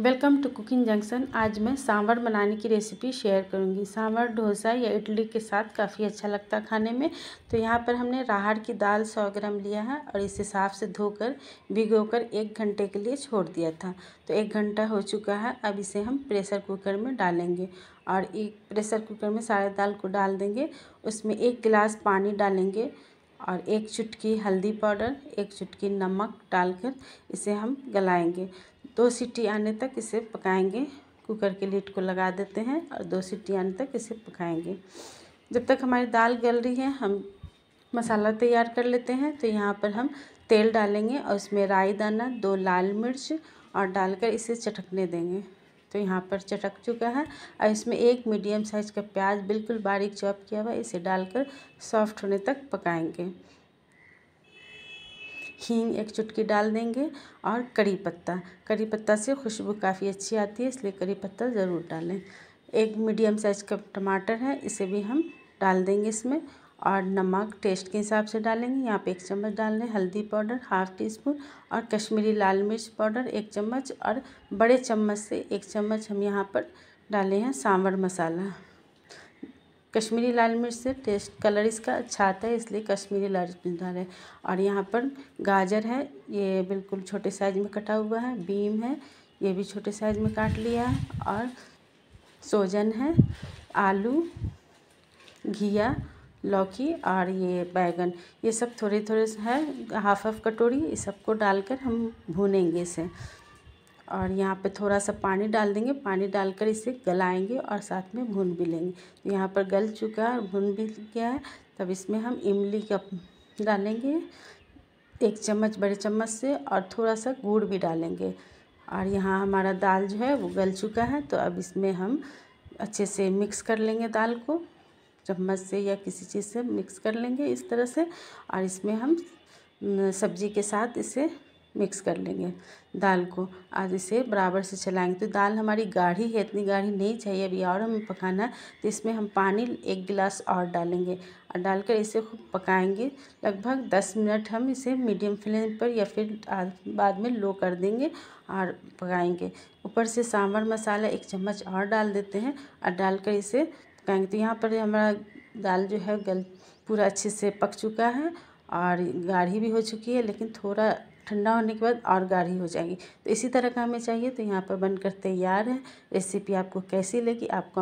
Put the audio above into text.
welcome to cooking junction आज मैं सांभर बनाने की रेसिपी शेयर करूंगी सांभर डोसा या इडली के साथ काफ़ी अच्छा लगता है खाने में तो यहाँ पर हमने राहड़ की दाल 100 ग्राम लिया है और इसे साफ से धोकर भिगोकर एक घंटे के लिए छोड़ दिया था तो एक घंटा हो चुका है अब इसे हम प्रेशर कुकर में डालेंगे और एक प्रेशर कुकर में सारे दाल को डाल देंगे उसमें एक गिलास पानी डालेंगे और एक चुटकी हल्दी पाउडर एक चुटकी नमक डालकर इसे हम गलाएंगे दो सीटी आने तक इसे पकाएंगे कुकर के लीड को लगा देते हैं और दो सीटी आने तक इसे पकाएंगे जब तक हमारी दाल गल रही है हम मसाला तैयार कर लेते हैं तो यहाँ पर हम तेल डालेंगे और उसमें राई दाना दो लाल मिर्च और डालकर इसे चटकने देंगे तो यहाँ पर चटक चुका है और इसमें एक मीडियम साइज़ का प्याज बिल्कुल बारीक चॉप किया हुआ इसे डालकर सॉफ्ट होने तक पकाएंगे हींग एक चुटकी डाल देंगे और करी पत्ता करी पत्ता से खुशबू काफ़ी अच्छी आती है इसलिए करी पत्ता ज़रूर डालें एक मीडियम साइज का टमाटर है इसे भी हम डाल देंगे इसमें और नमक टेस्ट के हिसाब से डालेंगे यहाँ पे एक चम्मच डाल लें हल्दी पाउडर हाफ़ टी स्पून और कश्मीरी लाल मिर्च पाउडर एक चम्मच और बड़े चम्मच से एक चम्मच हम यहाँ पर डाले हैं सांभर मसाला कश्मीरी लाल मिर्च से टेस्ट कलर इसका अच्छा आता है इसलिए कश्मीरी लाल मिर्च है और यहाँ पर गाजर है ये बिल्कुल छोटे साइज में कटा हुआ है बीम है ये भी छोटे साइज में काट लिया है और सोजन है आलू घिया लौकी और ये बैगन ये सब थोड़े थोड़े है हाफ हाफ कटोरी इस सबको डालकर हम भूनेंगे इसे और यहाँ पे थोड़ा सा पानी डाल देंगे पानी डालकर इसे गलाएंगे और साथ में भून भी लेंगे तो यहाँ पर गल चुका है और भून भी गया है तब इसमें हम इमली का डालेंगे एक चम्मच बड़े चम्मच से और थोड़ा सा गुड़ भी डालेंगे और यहाँ हमारा दाल जो है वो गल चुका है तो अब इसमें हम अच्छे से मिक्स कर लेंगे दाल को चम्मच से या किसी चीज़ से मिक्स कर लेंगे इस तरह से और इसमें हम सब्जी के साथ इसे मिक्स कर लेंगे दाल को आज इसे बराबर से चलाएंगे तो दाल हमारी गाढ़ी है इतनी गाढ़ी नहीं चाहिए अभी और हमें पकाना है तो इसमें हम पानी एक गिलास और डालेंगे और डालकर इसे खूब पकाएंगे लगभग दस मिनट हम इसे मीडियम फ्लेम पर या फिर बाद में लो कर देंगे और पकाएंगे ऊपर से सांभर मसाला एक चम्मच और डाल देते हैं और डालकर इसे पकाएंगे तो यहाँ पर हमारा दाल जो है गल पूरा अच्छे से पक चुका है और गाढ़ी भी हो चुकी है लेकिन थोड़ा ठंडा होने के बाद और गाढ़ी हो जाएगी तो इसी तरह का हमें चाहिए तो यहाँ पर बनकर तैयार है रेसिपी आपको कैसी लगी आपको